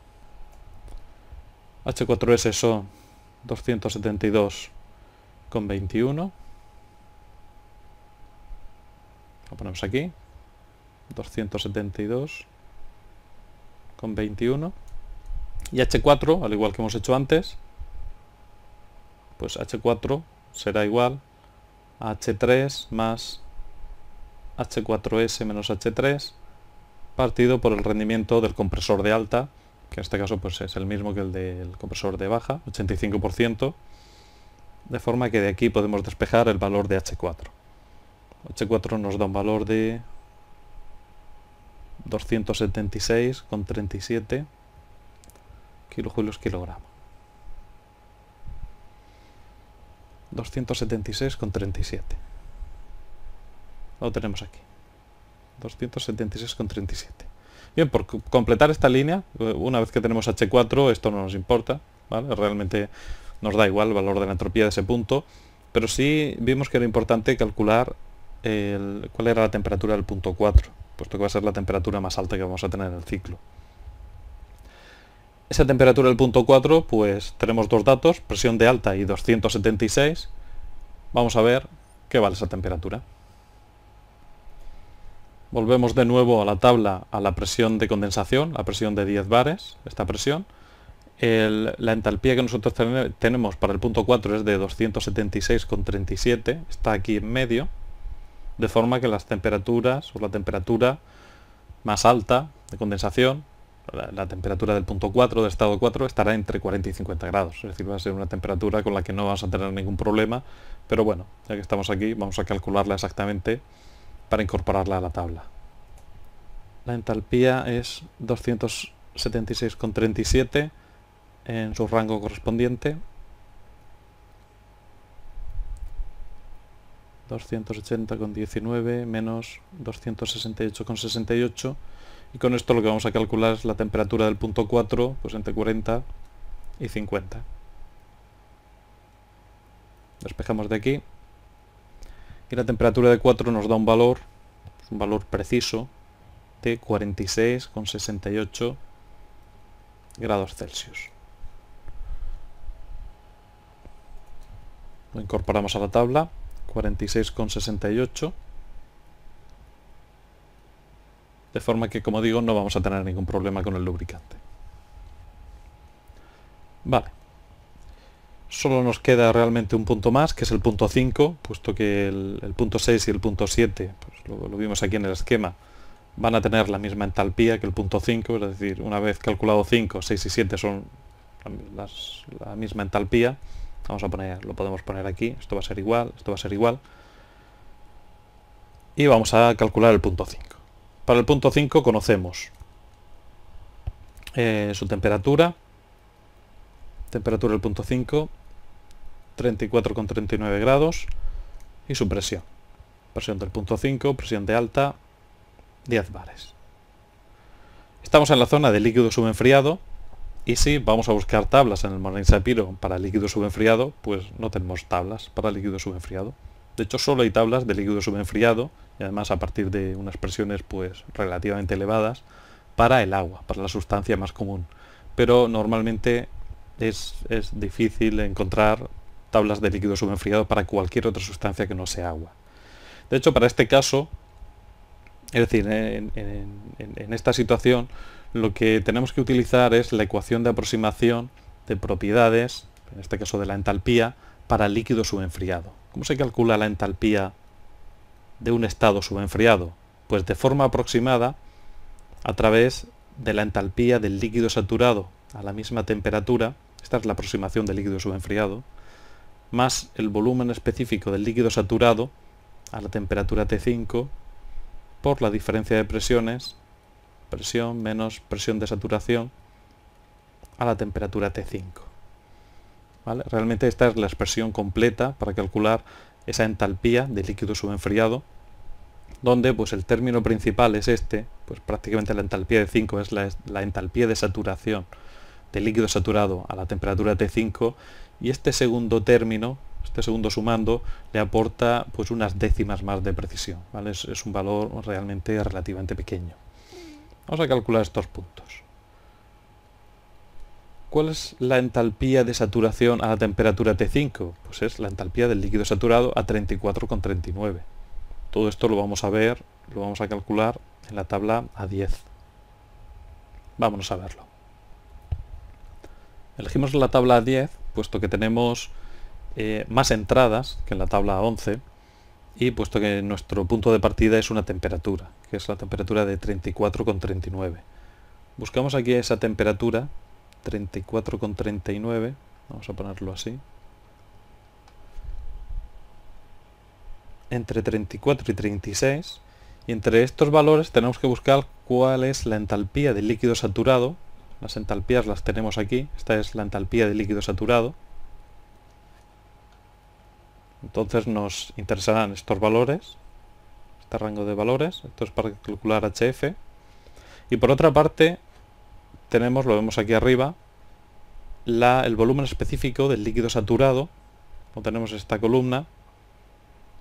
H4S son 272 con 21. Lo ponemos aquí. 272 con 21. Y H4, al igual que hemos hecho antes, pues H4 será igual a H3 más H4S menos H3 partido por el rendimiento del compresor de alta que en este caso pues es el mismo que el del compresor de baja, 85%, de forma que de aquí podemos despejar el valor de H4. H4 nos da un valor de 276,37 kilojulios kilogramo. 276,37. Lo tenemos aquí. 276,37. Bien, por completar esta línea, eh, una vez que tenemos H4, esto no nos importa, Realmente nos da igual el valor de la entropía de ese punto, pero sí vimos que era importante calcular cuál era la temperatura del punto 4, puesto que va a ser la temperatura más alta que vamos a tener en el ciclo. Esa temperatura del punto 4, pues tenemos dos datos, presión de alta y 276. Vamos a ver qué vale esa temperatura. Volvemos de nuevo a la tabla, a la presión de condensación, la presión de 10 bares, esta presión. la entalpía que nosotros tenemos para el punto 4 es de 276,37, está aquí en medio, de forma que las temperaturas o la temperatura más alta de condensación, la, la, temperatura del punto 4, del estado 4, estará entre 40 y 50 grados, es decir, va a ser una temperatura con la que no vamos a tener ningún problema, pero bueno, ya que estamos aquí, vamos a calcularla exactamente para incorporarla a la tabla. La entalpía es 276,37 en su rango correspondiente. 280,19 menos 268,68 y con esto lo que vamos a calcular es la temperatura del punto 4, pues entre 40 y 50. Despejamos de aquí y la temperatura de 4 nos da un valor, pues un valor preciso, de 46,68 grados Celsius. Lo incorporamos a la tabla, 46,68. De forma que, como digo, no vamos a tener ningún problema con el lubricante. Vale. Solo nos queda realmente un punto más, que es el punto 5, puesto que el, punto 6 y el punto 7, pues lo, vimos aquí en el esquema, van a tener la misma entalpía que el punto 5, es decir, una vez calculado 5, 6 y 7 son la misma entalpía. Vamos a poner, lo podemos poner aquí, esto va a ser igual, esto va a ser igual. Y vamos a calcular el punto 5. Para el punto 5 conocemos eh, su temperatura, temperatura del punto 5, 34,39 grados y su presión. Presión del punto 5, presión de alta, 10 bares. Estamos en la zona de líquido subenfriado y si vamos a buscar tablas en el Morning Sapiro para líquido subenfriado, pues no tenemos tablas para líquido subenfriado. De hecho, solo hay tablas de líquido subenfriado y además a partir de unas presiones pues relativamente elevadas para el agua, para la sustancia más común. Pero normalmente es, es difícil encontrar tablas de líquido subenfriado para cualquier otra sustancia que no sea agua. De hecho, para este caso, es decir, en, esta situación, lo que tenemos que utilizar es la ecuación de aproximación de propiedades, en este caso de la entalpía, para líquido subenfriado. ¿Cómo se calcula la entalpía de un estado subenfriado? Pues de forma aproximada a través de la entalpía del líquido saturado a la misma temperatura, esta es la aproximación del líquido subenfriado, más el volumen específico del líquido saturado a la temperatura T5 por la diferencia de presiones, presión menos presión de saturación a la temperatura T5. ¿Vale? Realmente esta es la expresión completa para calcular esa entalpía de líquido subenfriado, donde pues el término principal es este, pues prácticamente la entalpía de 5 es la, la entalpía de saturación del líquido saturado a la temperatura T5 y este segundo término, este segundo sumando, le aporta pues unas décimas más de precisión. Es, es un valor realmente relativamente pequeño. Vamos a calcular estos puntos. ¿Cuál es la entalpía de saturación a la temperatura T5? Pues es la entalpía del líquido saturado a 34,39. Todo esto lo vamos a ver, lo vamos a calcular en la tabla A10. Vámonos a verlo. Elegimos la tabla A10 puesto que tenemos eh, más entradas que en la tabla 11 y puesto que nuestro punto de partida es una temperatura, que es la temperatura de 34,39. Buscamos aquí esa temperatura, 34,39, vamos a ponerlo así. Entre 34 y 36, y entre estos valores tenemos que buscar cuál es la entalpía del líquido saturado, las entalpías las tenemos aquí. Esta es la entalpía de líquido saturado. Entonces nos interesarán estos valores, este rango de valores, esto es para calcular HF. Y por otra parte tenemos, lo vemos aquí arriba, la, el volumen específico del líquido saturado, como tenemos esta columna,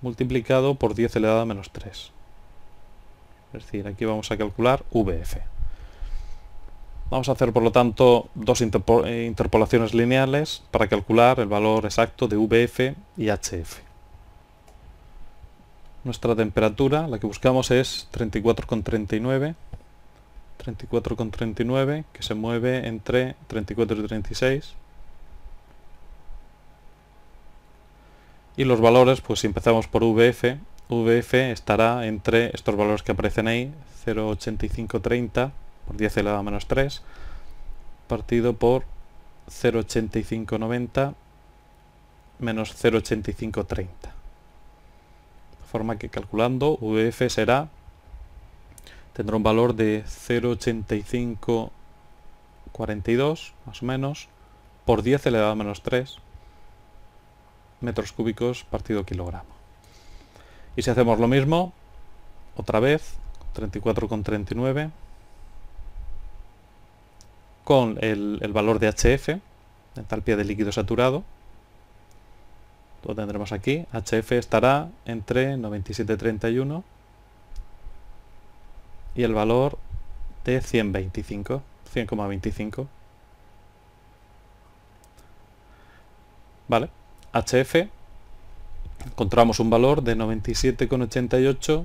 multiplicado por 10 elevado a menos 3. Es decir, aquí vamos a calcular VF. Vamos a hacer por lo tanto dos eh, interpolaciones lineales para calcular el valor exacto de VF y HF. Nuestra temperatura, la que buscamos es 34,39, 34,39 que se mueve entre 34 y 36. Y los valores, pues si empezamos por VF, VF estará entre estos valores que aparecen ahí, 0,8530 10 elevado a menos 3, partido por 0,8590 menos 0,8530. De forma que calculando VF será, tendrá un valor de 0,8542, más o menos, por 10 elevado a menos 3 metros cúbicos partido kilogramo. Y si hacemos lo mismo, otra vez, 34,39 con el, valor de HF, entalpía de líquido saturado. Lo tendremos aquí. HF estará entre 97,31 y el valor de 125, 100,25. Vale, HF encontramos un valor de 97,88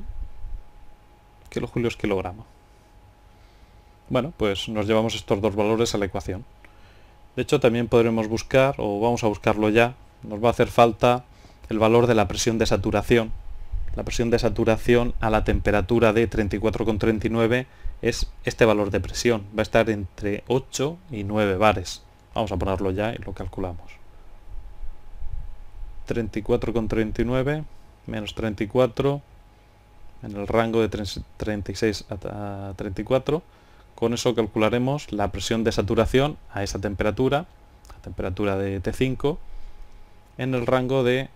kilojulios kilogramos. Bueno, pues nos llevamos estos dos valores a la ecuación. De hecho, también podremos buscar, o vamos a buscarlo ya, nos va a hacer falta el valor de la presión de saturación. La presión de saturación a la temperatura de 34,39 es este valor de presión. Va a estar entre 8 y 9 bares. Vamos a ponerlo ya y lo calculamos. 34,39 menos 34 en el rango de 36 a 34 con eso calcularemos la presión de saturación a esa temperatura, a temperatura de T5, en el rango de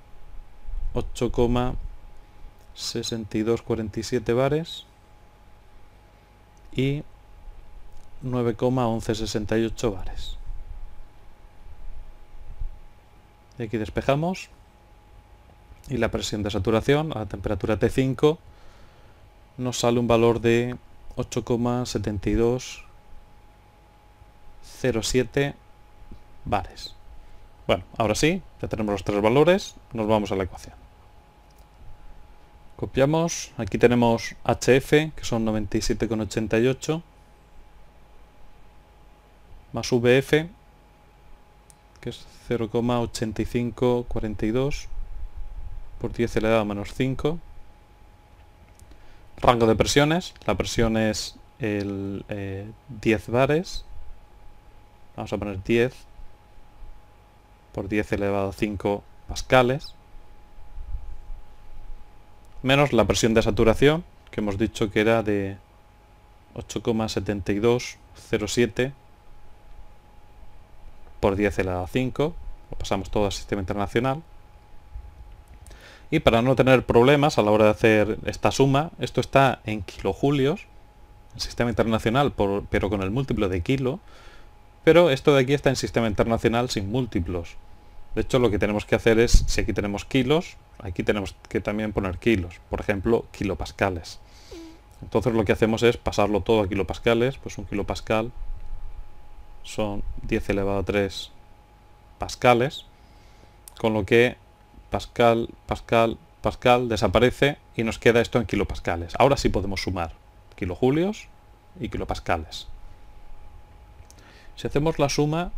8,6247 bares y 9,1168 bares. Y aquí despejamos y la presión de saturación a la temperatura T5 nos sale un valor de 8,7207 bares. Bueno, ahora sí, ya tenemos los tres valores, nos vamos a la ecuación. Copiamos, aquí tenemos HF, que son 97,88, más VF, que es 0,8542 por 10 elevado a menos 5 Rango de presiones. La presión es el 10 eh, bares. Vamos a poner 10 por 10 elevado a 5 pascales. Menos la presión de saturación, que hemos dicho que era de 8,7207 por 10 elevado a 5. Lo pasamos todo al sistema internacional. Y para no tener problemas a la hora de hacer esta suma, esto está en kilojulios, el sistema internacional, pero con el múltiplo de kilo, pero esto de aquí está en sistema internacional sin múltiplos. De hecho, lo que tenemos que hacer es, si aquí tenemos kilos, aquí tenemos que también poner kilos, por ejemplo, kilopascales. Entonces lo que hacemos es pasarlo todo a kilopascales, pues un kilopascal son 10 elevado a 3 pascales, con lo que Pascal, Pascal, Pascal, desaparece y nos queda esto en kilopascales. Ahora sí podemos sumar kilojulios y kilopascales. Si hacemos la suma,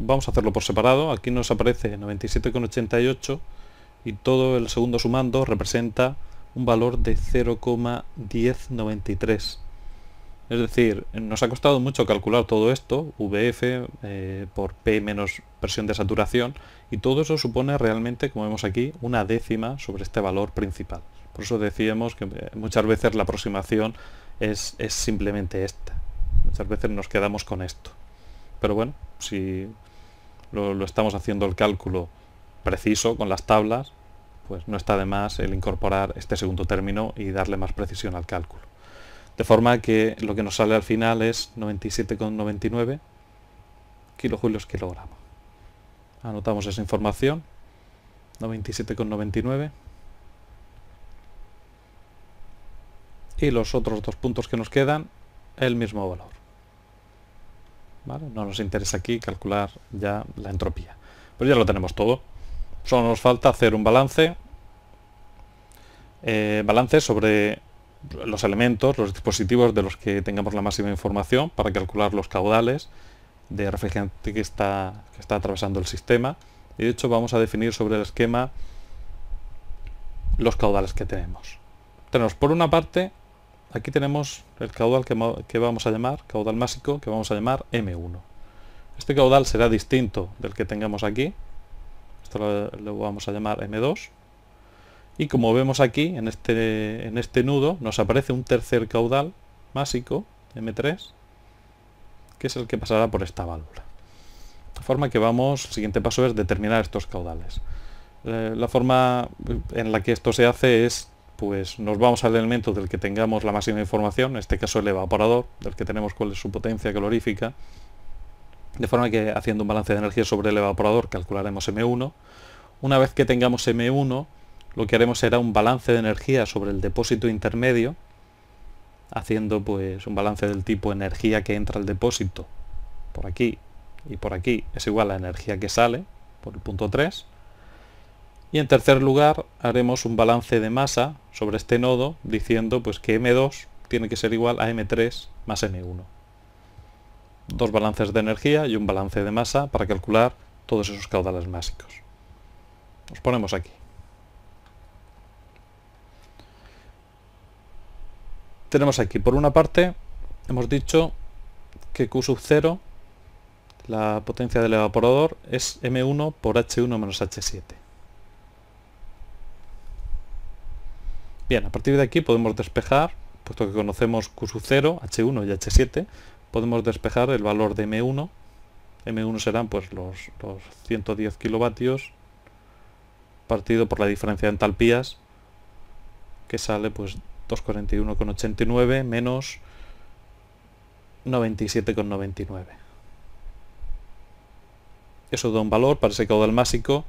vamos a hacerlo por separado, aquí nos aparece 97,88 y todo el segundo sumando representa un valor de 0,1093 es decir, nos ha costado mucho calcular todo esto, VF eh, por P menos presión de saturación, y todo eso supone realmente, como vemos aquí, una décima sobre este valor principal. Por eso decíamos que eh, muchas veces la aproximación es, simplemente esta. Muchas veces nos quedamos con esto. Pero bueno, si lo estamos haciendo el cálculo preciso con las tablas, pues no está de más el incorporar este segundo término y darle más precisión al cálculo. De forma que lo que nos sale al final es 97,99 kilojulios kilogramos. Anotamos esa información. 97,99. Y los otros dos puntos que nos quedan, el mismo valor. No nos interesa aquí calcular ya la entropía. Pero ya lo tenemos todo. Solo nos falta hacer un balance. Eh, balance sobre los elementos, los dispositivos de los que tengamos la máxima información para calcular los caudales de refrigerante que está, que está atravesando el sistema. Y de hecho vamos a definir sobre el esquema los caudales que tenemos. Tenemos por una parte, aquí tenemos el caudal que, vamos a llamar, caudal másico, que vamos a llamar M1. Este caudal será distinto del que tengamos aquí. Esto lo, lo vamos a llamar M2. Y como vemos aquí, en este, en este nudo, nos aparece un tercer caudal másico, M3, que es el que pasará por esta válvula. De forma que vamos, el siguiente paso es determinar estos caudales. Eh, la forma en la que esto se hace es, pues nos vamos al elemento del que tengamos la máxima información, en este caso el evaporador, del que tenemos cuál es su potencia calorífica, de forma que haciendo un balance de energía sobre el evaporador calcularemos M1. Una vez que tengamos M1, lo que haremos será un balance de energía sobre el depósito intermedio, haciendo pues un balance del tipo energía que entra al depósito por aquí y por aquí es igual a energía que sale por el punto 3. Y en tercer lugar haremos un balance de masa sobre este nodo diciendo pues que M2 tiene que ser igual a M3 más M1. Dos balances de energía y un balance de masa para calcular todos esos caudales másicos. Nos ponemos aquí. tenemos aquí, por una parte, hemos dicho que Q 0, la potencia del evaporador, es M1 por H1 menos H7. Bien, a partir de aquí podemos despejar, puesto que conocemos Q 0, H1 y H7, podemos despejar el valor de M1. M1 serán pues los, 110 kilovatios partido por la diferencia de entalpías que sale pues 241,89 menos 97,99. Eso da un valor para ese caudal másico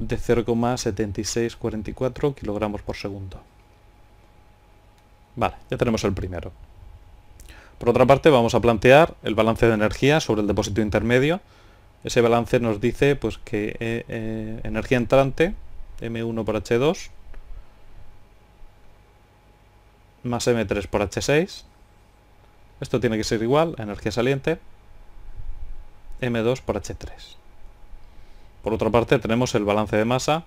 de 0,7644 kilogramos por segundo. Vale, ya tenemos el primero. Por otra parte, vamos a plantear el balance de energía sobre el depósito intermedio. Ese balance nos dice pues, que eh, eh, energía entrante, M1 por H2, más M3 por H6. Esto tiene que ser igual, a energía saliente, M2 por H3. Por otra parte tenemos el balance de masa,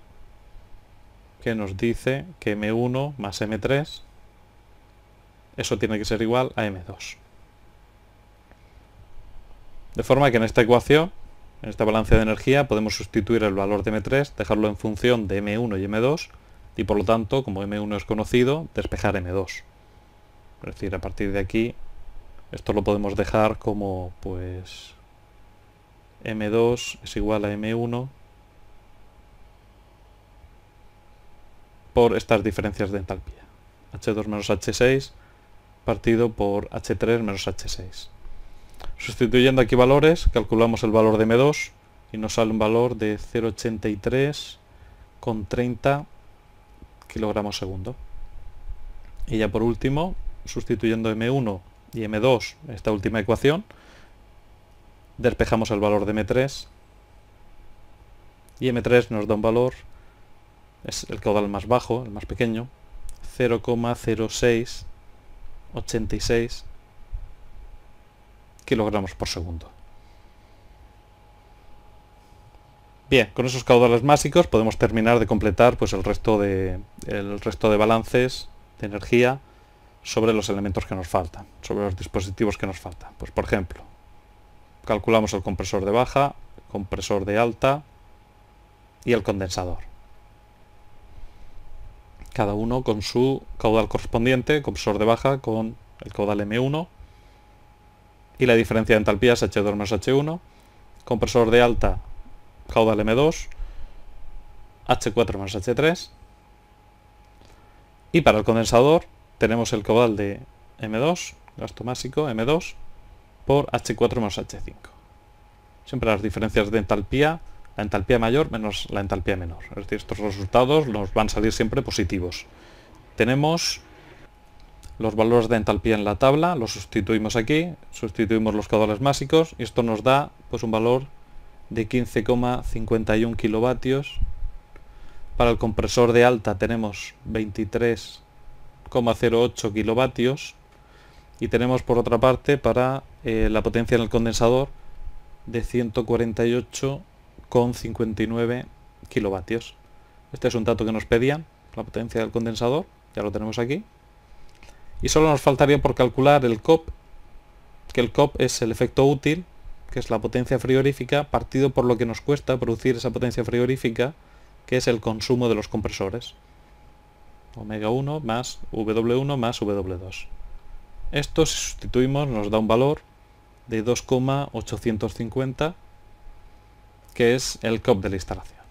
que nos dice que M1 más M3, eso tiene que ser igual a M2. De forma que en esta ecuación, en esta balance de energía, podemos sustituir el valor de M3, dejarlo en función de M1 y M2, y por lo tanto, como M1 es conocido, despejar M2. Es decir, a partir de aquí, esto lo podemos dejar como, pues, M2 es igual a M1 por estas diferencias de entalpía. H2 menos H6 partido por H3 menos H6. Sustituyendo aquí valores, calculamos el valor de M2 y nos sale un valor de 0,83 con 30 kilogramos segundo. Y ya por último, sustituyendo M1 y M2, esta última ecuación, despejamos el valor de M3 y M3 nos da un valor, es el caudal más bajo, el más pequeño, 0,0686 kilogramos por segundo. Bien, con esos caudales másicos podemos terminar de completar pues, el, resto de, el resto de balances de energía sobre los elementos que nos faltan, sobre los dispositivos que nos faltan. Pues por ejemplo, calculamos el compresor de baja, compresor de alta y el condensador. Cada uno con su caudal correspondiente, compresor de baja con el caudal M1 y la diferencia de entalpías H2 H1, compresor de alta caudal M2, H4 más H3. Y para el condensador tenemos el caudal de M2, gasto másico M2, por H4 más H5. Siempre las diferencias de entalpía, la entalpía mayor menos la entalpía menor. Es decir, estos resultados nos van a salir siempre positivos. Tenemos los valores de entalpía en la tabla, los sustituimos aquí, sustituimos los caudales másicos y esto nos da pues un valor de 15,51 kilovatios. Para el compresor de alta tenemos 23,08 kilovatios. Y tenemos por otra parte para eh, la potencia en el condensador de 148,59 kilovatios. Este es un dato que nos pedían, la potencia del condensador. Ya lo tenemos aquí. Y solo nos faltaría por calcular el COP, que el COP es el efecto útil que es la potencia frigorífica, partido por lo que nos cuesta producir esa potencia frigorífica, que es el consumo de los compresores. Omega 1 más W1 más W2. Esto si sustituimos nos da un valor de 2,850, que es el COP de la instalación.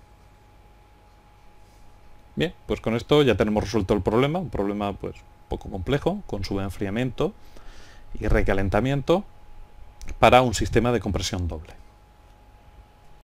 Bien, pues con esto ya tenemos resuelto el problema, un problema pues poco complejo, con su enfriamiento y recalentamiento para un sistema de compresión doble.